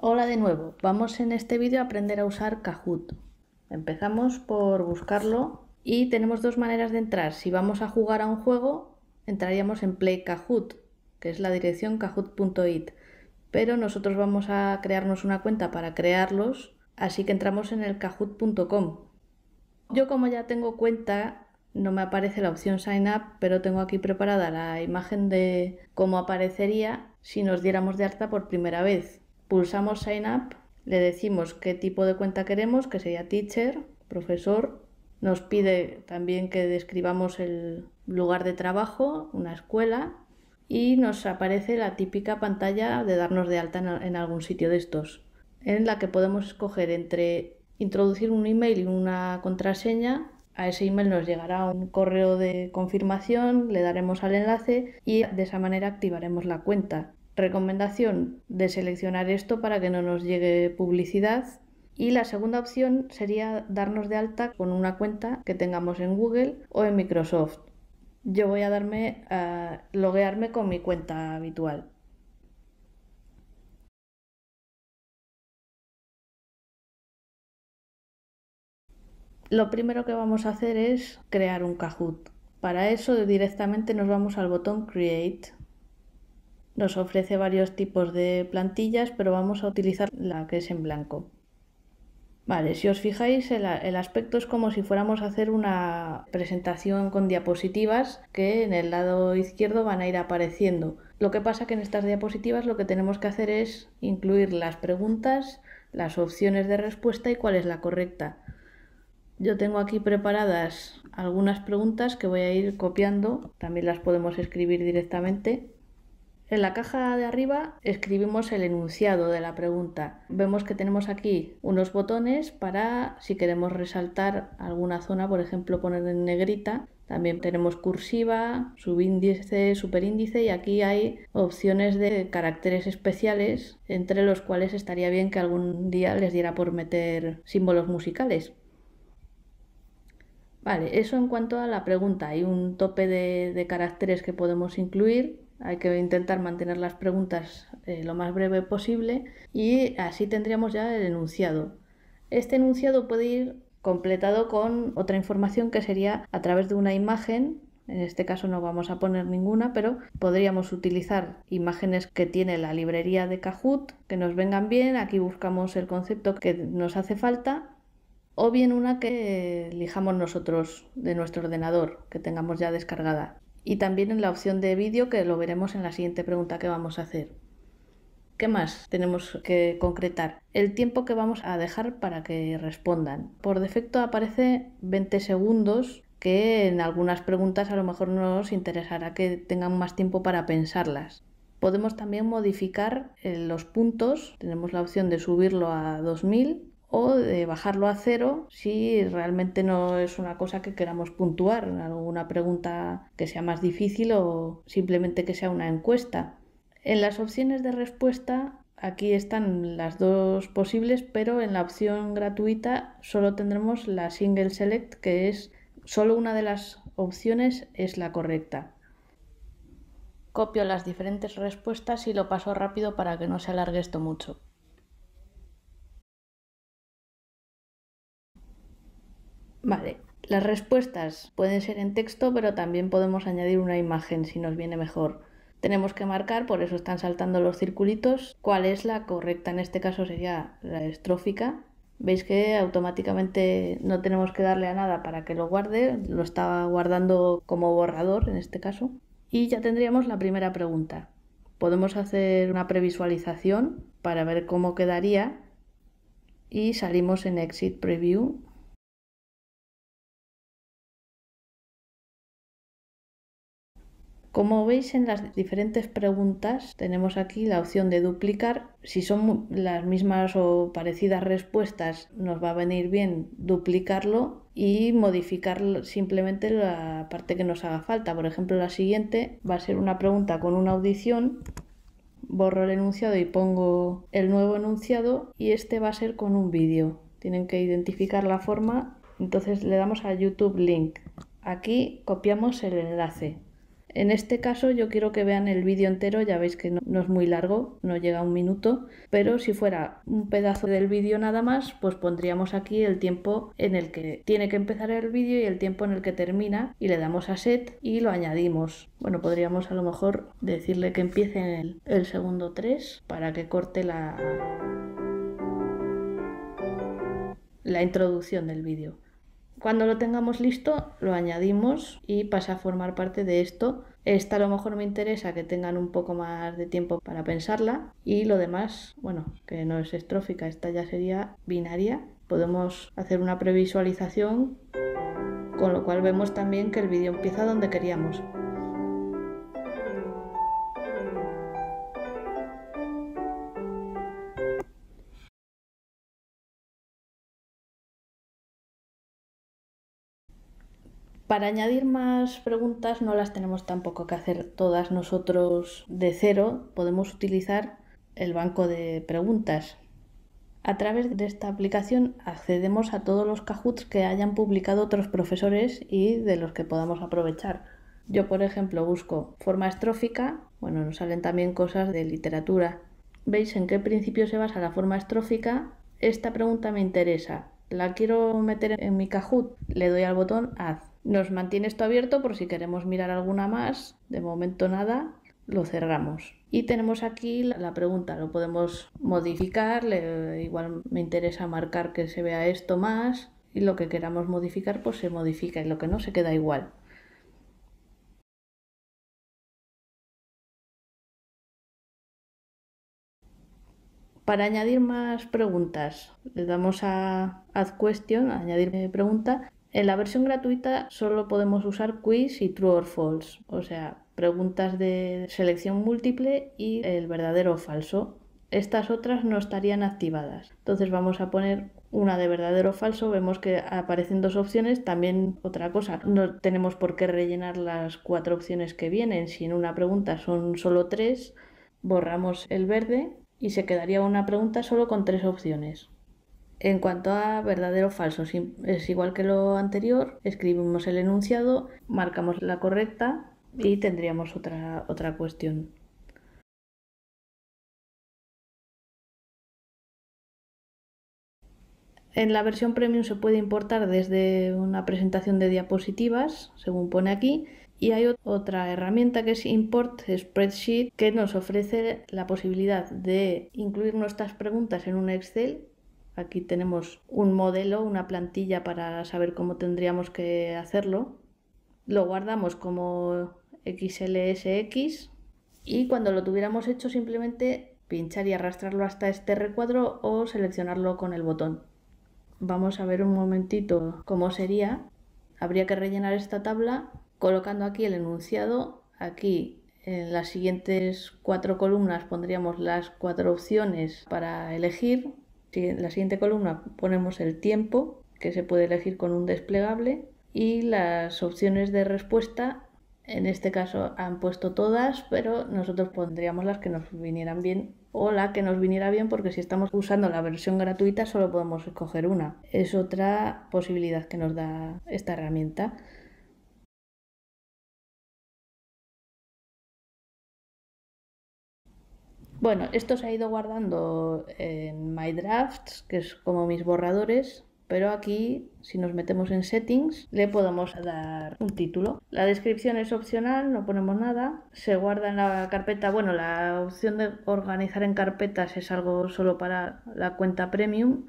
Hola de nuevo, vamos en este vídeo a aprender a usar Kahoot. Empezamos por buscarlo y tenemos dos maneras de entrar. Si vamos a jugar a un juego, entraríamos en Play Kahoot, que es la dirección kahoot.it. Pero nosotros vamos a crearnos una cuenta para crearlos, así que entramos en el kahoot.com. Yo como ya tengo cuenta, no me aparece la opción Sign Up, pero tengo aquí preparada la imagen de cómo aparecería si nos diéramos de alta por primera vez. Pulsamos Sign Up, le decimos qué tipo de cuenta queremos, que sería teacher, profesor. Nos pide también que describamos el lugar de trabajo, una escuela, y nos aparece la típica pantalla de darnos de alta en algún sitio de estos, en la que podemos escoger entre introducir un email y una contraseña. A ese email nos llegará un correo de confirmación, le daremos al enlace y de esa manera activaremos la cuenta. Recomendación de seleccionar esto para que no nos llegue publicidad. Y la segunda opción sería darnos de alta con una cuenta que tengamos en Google o en Microsoft. Yo voy a darme a loguearme con mi cuenta habitual. Lo primero que vamos a hacer es crear un Kahoot. Para eso directamente nos vamos al botón Create nos ofrece varios tipos de plantillas, pero vamos a utilizar la que es en blanco. Vale, si os fijáis, el, aspecto es como si fuéramos a hacer una presentación con diapositivas que en el lado izquierdo van a ir apareciendo. Lo que pasa que en estas diapositivas lo que tenemos que hacer es incluir las preguntas, las opciones de respuesta y cuál es la correcta. Yo tengo aquí preparadas algunas preguntas que voy a ir copiando, también las podemos escribir directamente en la caja de arriba escribimos el enunciado de la pregunta. Vemos que tenemos aquí unos botones para si queremos resaltar alguna zona, por ejemplo poner en negrita. También tenemos cursiva, subíndice, superíndice y aquí hay opciones de caracteres especiales entre los cuales estaría bien que algún día les diera por meter símbolos musicales. Vale, eso en cuanto a la pregunta. Hay un tope de, caracteres que podemos incluir hay que intentar mantener las preguntas eh, lo más breve posible y así tendríamos ya el enunciado. Este enunciado puede ir completado con otra información que sería a través de una imagen. En este caso no vamos a poner ninguna, pero podríamos utilizar imágenes que tiene la librería de Kahoot, que nos vengan bien. Aquí buscamos el concepto que nos hace falta o bien una que elijamos nosotros de nuestro ordenador, que tengamos ya descargada y también en la opción de vídeo que lo veremos en la siguiente pregunta que vamos a hacer. ¿Qué más tenemos que concretar? El tiempo que vamos a dejar para que respondan. Por defecto aparece 20 segundos que en algunas preguntas a lo mejor nos interesará que tengan más tiempo para pensarlas. Podemos también modificar eh, los puntos, tenemos la opción de subirlo a 2000 o de bajarlo a cero si realmente no es una cosa que queramos puntuar, alguna pregunta que sea más difícil o simplemente que sea una encuesta. En las opciones de respuesta aquí están las dos posibles, pero en la opción gratuita solo tendremos la single select que es solo una de las opciones es la correcta. Copio las diferentes respuestas y lo paso rápido para que no se alargue esto mucho. Vale, las respuestas pueden ser en texto, pero también podemos añadir una imagen si nos viene mejor. Tenemos que marcar, por eso están saltando los circulitos, cuál es la correcta. En este caso sería la estrófica. Veis que automáticamente no tenemos que darle a nada para que lo guarde, lo estaba guardando como borrador en este caso. Y ya tendríamos la primera pregunta. Podemos hacer una previsualización para ver cómo quedaría y salimos en Exit Preview Como veis en las diferentes preguntas, tenemos aquí la opción de duplicar. Si son las mismas o parecidas respuestas, nos va a venir bien duplicarlo y modificar simplemente la parte que nos haga falta. Por ejemplo, la siguiente va a ser una pregunta con una audición. Borro el enunciado y pongo el nuevo enunciado y este va a ser con un vídeo. Tienen que identificar la forma. Entonces le damos a YouTube Link. Aquí copiamos el enlace en este caso yo quiero que vean el vídeo entero, ya veis que no, es muy largo, no llega a un minuto, pero si fuera un pedazo del vídeo nada más, pues pondríamos aquí el tiempo en el que tiene que empezar el vídeo y el tiempo en el que termina y le damos a set y lo añadimos. Bueno, podríamos a lo mejor decirle que empiece en el, segundo 3 para que corte la, la introducción del vídeo. Cuando lo tengamos listo, lo añadimos y pasa a formar parte de esto. Esta a lo mejor me interesa que tengan un poco más de tiempo para pensarla y lo demás, bueno, que no es estrófica, esta ya sería binaria. Podemos hacer una previsualización, con lo cual vemos también que el vídeo empieza donde queríamos. Para añadir más preguntas no las tenemos tampoco que hacer todas nosotros de cero, podemos utilizar el banco de preguntas. A través de esta aplicación accedemos a todos los cajuts que hayan publicado otros profesores y de los que podamos aprovechar. Yo, por ejemplo, busco forma estrófica, bueno, nos salen también cosas de literatura. ¿Veis en qué principio se basa la forma estrófica? Esta pregunta me interesa. ¿La quiero meter en mi Kahoot? Le doy al botón Haz nos mantiene esto abierto por si queremos mirar alguna más. De momento nada, lo cerramos. Y tenemos aquí la pregunta, lo podemos modificar, igual me interesa marcar que se vea esto más y lo que queramos modificar pues se modifica y lo que no se queda igual. Para añadir más preguntas, le damos a Add Question, añadir eh, pregunta, en la versión gratuita solo podemos usar quiz y true or false, o sea, preguntas de selección múltiple y el verdadero o falso. Estas otras no estarían activadas. Entonces vamos a poner una de verdadero o falso, vemos que aparecen dos opciones, también otra cosa, no tenemos por qué rellenar las cuatro opciones que vienen, si en una pregunta son solo tres, borramos el verde y se quedaría una pregunta solo con tres opciones. En cuanto a verdadero o falso, es igual que lo anterior, escribimos el enunciado, marcamos la correcta y tendríamos otra, otra cuestión. En la versión premium se puede importar desde una presentación de diapositivas, según pone aquí, y hay otra herramienta que es Import Spreadsheet que nos ofrece la posibilidad de incluir nuestras preguntas en un Excel Aquí tenemos un modelo, una plantilla para saber cómo tendríamos que hacerlo. Lo guardamos como XLSX y cuando lo tuviéramos hecho simplemente pinchar y arrastrarlo hasta este recuadro o seleccionarlo con el botón. Vamos a ver un momentito cómo sería. Habría que rellenar esta tabla colocando aquí el enunciado, aquí en las siguientes cuatro columnas pondríamos las cuatro opciones para elegir en la siguiente columna ponemos el tiempo, que se puede elegir con un desplegable, y las opciones de respuesta. En este caso han puesto todas, pero nosotros pondríamos las que nos vinieran bien o la que nos viniera bien, porque si estamos usando la versión gratuita solo podemos escoger una. Es otra posibilidad que nos da esta herramienta. Bueno, esto se ha ido guardando en Drafts, que es como mis borradores, pero aquí si nos metemos en settings le podemos dar un título. La descripción es opcional, no ponemos nada, se guarda en la carpeta, bueno la opción de organizar en carpetas es algo solo para la cuenta premium.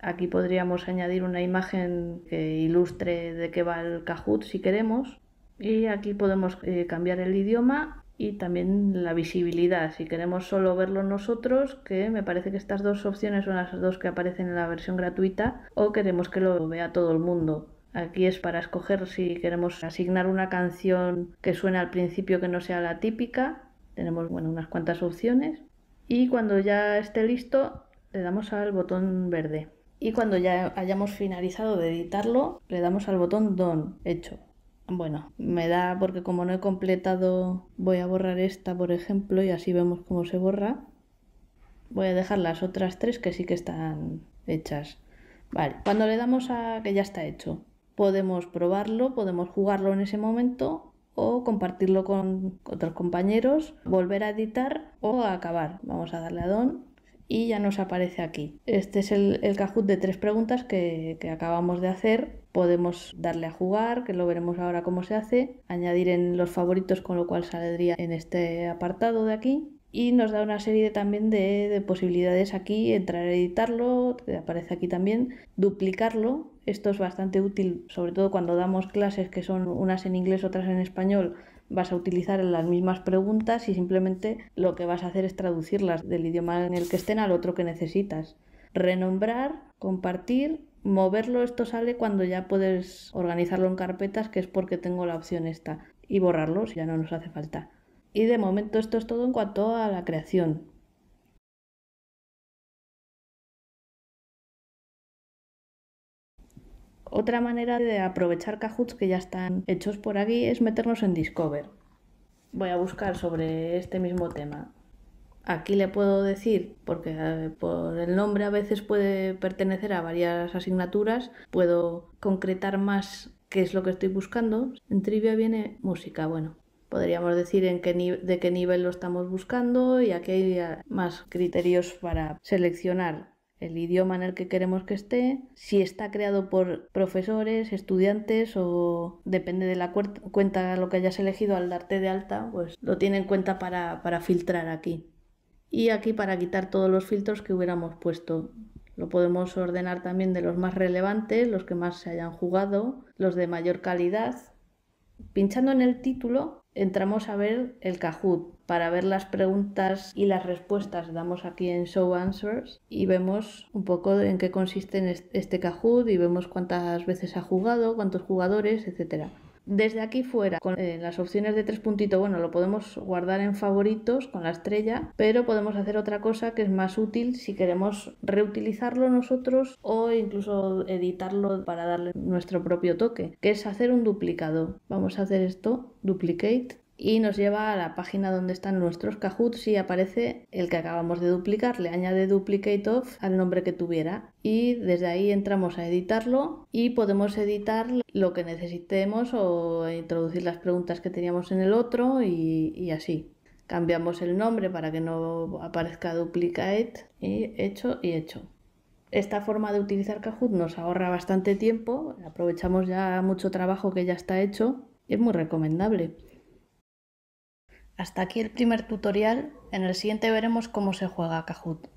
Aquí podríamos añadir una imagen que ilustre de qué va el Kahoot si queremos. Y aquí podemos eh, cambiar el idioma y también la visibilidad. Si queremos solo verlo nosotros, que me parece que estas dos opciones son las dos que aparecen en la versión gratuita, o queremos que lo vea todo el mundo. Aquí es para escoger si queremos asignar una canción que suene al principio que no sea la típica. Tenemos bueno, unas cuantas opciones. Y cuando ya esté listo, le damos al botón verde. Y cuando ya hayamos finalizado de editarlo, le damos al botón don hecho. Bueno, me da porque como no he completado, voy a borrar esta, por ejemplo, y así vemos cómo se borra. Voy a dejar las otras tres que sí que están hechas. Vale, cuando le damos a que ya está hecho, podemos probarlo, podemos jugarlo en ese momento o compartirlo con otros compañeros, volver a editar o acabar. Vamos a darle a don y ya nos aparece aquí. Este es el, el de tres preguntas que, acabamos de hacer. Podemos darle a jugar, que lo veremos ahora cómo se hace, añadir en los favoritos, con lo cual saldría en este apartado de aquí. Y nos da una serie también de, de posibilidades aquí, entrar a editarlo, que aparece aquí también, duplicarlo. Esto es bastante útil, sobre todo cuando damos clases que son unas en inglés, otras en español, vas a utilizar las mismas preguntas y simplemente lo que vas a hacer es traducirlas del idioma en el que estén al otro que necesitas. Renombrar, compartir, moverlo, esto sale cuando ya puedes organizarlo en carpetas, que es porque tengo la opción esta, y borrarlo si ya no nos hace falta. Y de momento esto es todo en cuanto a la creación. Otra manera de aprovechar cajuts que ya están hechos por aquí es meternos en Discover. Voy a buscar sobre este mismo tema. Aquí le puedo decir, porque eh, por el nombre a veces puede pertenecer a varias asignaturas, puedo concretar más qué es lo que estoy buscando. En trivia viene música, bueno, podríamos decir en de qué nivel lo estamos buscando y aquí hay eh, más criterios para seleccionar el idioma en el que queremos que esté, si está creado por profesores, estudiantes o depende de la cuenta lo que hayas elegido al darte de alta, pues lo tiene en cuenta para, para filtrar aquí. Y aquí para quitar todos los filtros que hubiéramos puesto. Lo podemos ordenar también de los más relevantes, los que más se hayan jugado, los de mayor calidad. Pinchando en el título entramos a ver el Kahoot para ver las preguntas y las respuestas. Damos aquí en Show Answers y vemos un poco en qué consiste este Kahoot y vemos cuántas veces ha jugado, cuántos jugadores, etcétera. Desde aquí fuera, con eh, las opciones de tres puntitos, bueno, lo podemos guardar en favoritos con la estrella, pero podemos hacer otra cosa que es más útil si queremos reutilizarlo nosotros o incluso editarlo para darle nuestro propio toque, que es hacer un duplicado. Vamos a hacer esto, duplicate, y nos lleva a la página donde están nuestros Kahoot y aparece el que acabamos de duplicar. Le añade duplicate of al nombre que tuviera y desde ahí entramos a editarlo y podemos editar lo que necesitemos o introducir las preguntas que teníamos en el otro y, así. Cambiamos el nombre para que no aparezca duplicate y hecho y hecho. Esta forma de utilizar Kahoot nos ahorra bastante tiempo, aprovechamos ya mucho trabajo que ya está hecho, y es muy recomendable. Hasta aquí el primer tutorial, en el siguiente veremos cómo se juega Kahoot.